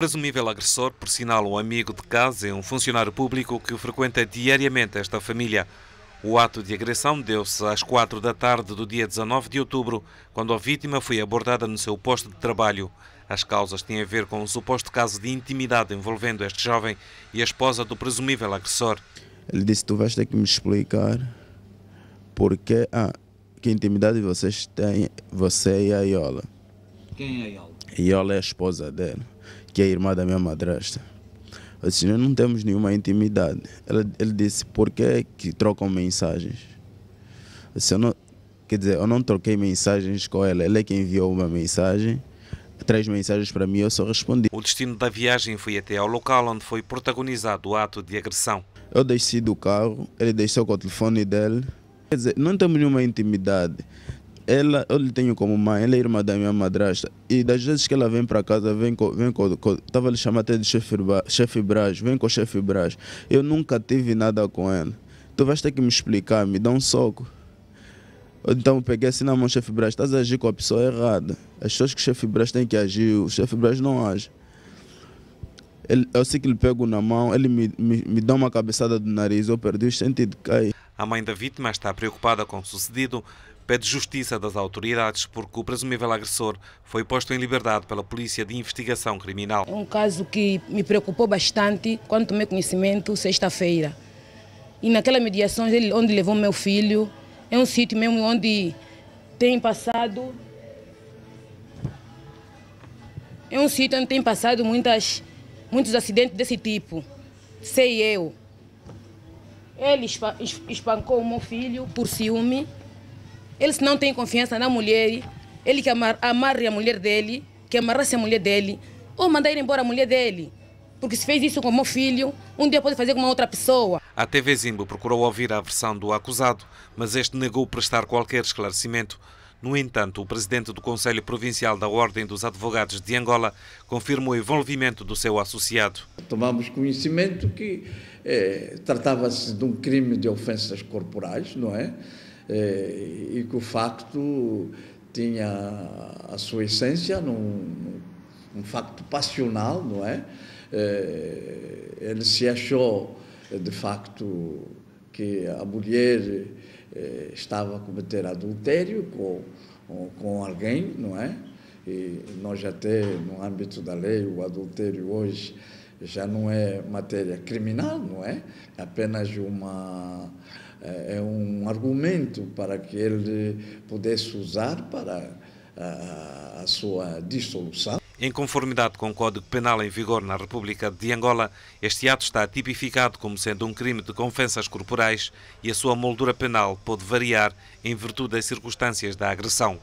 presumível agressor, por sinal um amigo de casa e um funcionário público que frequenta diariamente esta família. O ato de agressão deu-se às quatro da tarde do dia 19 de outubro, quando a vítima foi abordada no seu posto de trabalho. As causas têm a ver com um suposto caso de intimidade envolvendo este jovem e a esposa do presumível agressor. Ele disse: Tu vais ter que me explicar porque ah, que intimidade vocês têm, você e a Iola. Quem é a Iola? Iola é a esposa dele que é a irmã da minha madrasta. Eu disse, não temos nenhuma intimidade. Ela, ele disse, por que, é que trocam mensagens? Eu disse, eu não, quer dizer, eu não troquei mensagens com ela. Ela é que enviou uma mensagem, três mensagens para mim, eu só respondi. O destino da viagem foi até ao local onde foi protagonizado o ato de agressão. Eu desci do carro, ele deixou com o telefone dele. Quer dizer, não temos nenhuma intimidade ela, eu lhe tenho como mãe, ela é irmã da minha madrasta. E das vezes que ela vem para casa, vem com. Vem com, com tava lhe chamando até de chefe, chefe Braz, vem com o chefe Braz. Eu nunca tive nada com ela. Tu vais ter que me explicar, me dá um soco. Então peguei assim na mão, chefe Braz, estás a agir com a pessoa errada. As pessoas que o chefe Braz tem que agir, o chefe Braz não age. Ele, eu sei que ele pego na mão, ele me, me, me dá uma cabeçada do nariz, eu perdi o sentido, caí. A mãe da vítima está preocupada com o sucedido, pede justiça das autoridades porque o presumível agressor foi posto em liberdade pela Polícia de Investigação Criminal. É um caso que me preocupou bastante quando tomei conhecimento sexta-feira. E naquela mediação onde levou meu filho, é um sítio mesmo onde tem passado. É um sítio onde tem passado muitas muitos acidentes desse tipo. Sei eu. Ele espancou o meu filho por ciúme. Ele se não tem confiança na mulher, ele que amar, amarre a mulher dele, que amarrasse a mulher dele, ou mandar ir embora a mulher dele. Porque se fez isso com o meu filho, um dia pode fazer com uma outra pessoa. A TV Zimbo procurou ouvir a versão do acusado, mas este negou prestar qualquer esclarecimento. No entanto, o presidente do Conselho Provincial da Ordem dos Advogados de Angola confirma o envolvimento do seu associado. Tomamos conhecimento que eh, tratava-se de um crime de ofensas corporais, não é? Eh, e que o facto tinha a sua essência num, num facto passional, não é? Eh, ele se achou, de facto, que a mulher eh, estava a cometer adultério com, com alguém, não é? E nós já temos, no âmbito da lei, o adultério hoje já não é matéria criminal, não é? É apenas uma eh, é um argumento para que ele pudesse usar para a, a sua dissolução. Em conformidade com o Código Penal em vigor na República de Angola, este ato está tipificado como sendo um crime de confessas corporais e a sua moldura penal pode variar em virtude das circunstâncias da agressão.